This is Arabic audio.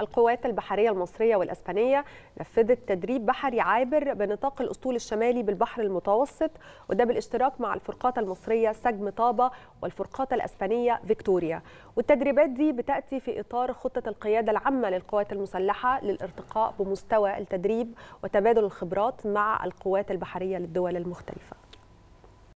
القوات البحرية المصرية والأسبانية نفذت تدريب بحري عابر بنطاق الأسطول الشمالي بالبحر المتوسط وده بالاشتراك مع الفرقات المصرية سجم طابة والفرقات الأسبانية فيكتوريا والتدريبات دي بتأتي في إطار خطة القيادة العامة للقوات المسلحة للارتقاء بمستوى التدريب وتبادل الخبرات مع القوات البحرية للدول المختلفة